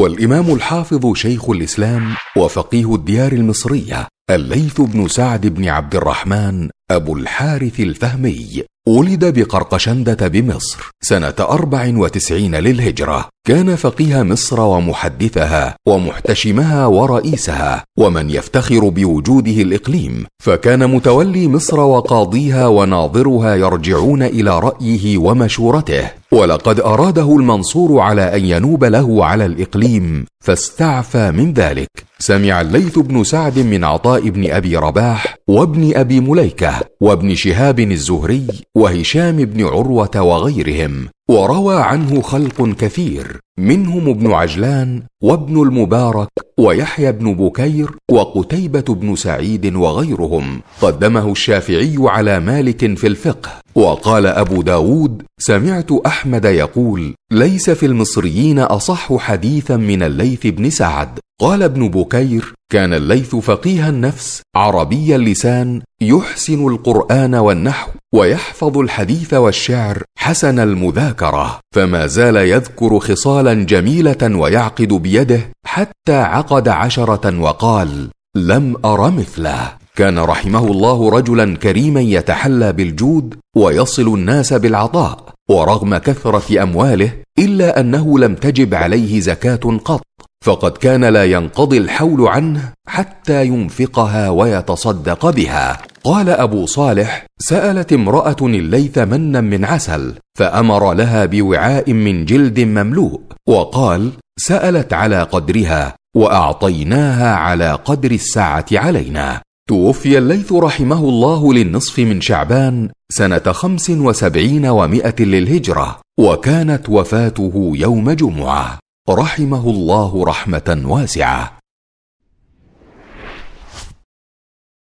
هو الامام الحافظ شيخ الاسلام وفقيه الديار المصريه الليث بن سعد بن عبد الرحمن ابو الحارث الفهمي ولد بقرقشندة بمصر سنة 94 للهجرة، كان فقيه مصر ومحدثها ومحتشمها ورئيسها، ومن يفتخر بوجوده الإقليم، فكان متولي مصر وقاضيها وناظرها يرجعون إلى رأيه ومشورته ولقد اراده المنصور على ان ينوب له على الاقليم فاستعفى من ذلك سمع الليث بن سعد من عطاء بن ابي رباح وابن ابي مليكه وابن شهاب الزهري وهشام بن عروه وغيرهم وروى عنه خلق كثير منهم ابن عجلان وابن المبارك ويحيى بن بكير وقتيبة بن سعيد وغيرهم قدمه الشافعي على مالك في الفقه وقال أبو داود سمعت أحمد يقول ليس في المصريين أصح حديثا من الليث بن سعد قال ابن بكير كان الليث فقيه النفس عربي اللسان يحسن القران والنحو ويحفظ الحديث والشعر حسن المذاكره فما زال يذكر خصالا جميله ويعقد بيده حتى عقد عشره وقال لم ار مثله كان رحمه الله رجلا كريما يتحلى بالجود ويصل الناس بالعطاء ورغم كثره امواله الا انه لم تجب عليه زكاه قط فقد كان لا ينقضي الحول عنه حتى ينفقها ويتصدق بها قال ابو صالح سالت امراه الليث منا من عسل فامر لها بوعاء من جلد مملوء وقال سالت على قدرها واعطيناها على قدر السعه علينا توفي الليث رحمه الله للنصف من شعبان سنة خمس وسبعين ومائة للهجرة وكانت وفاته يوم جمعة رحمه الله رحمة واسعة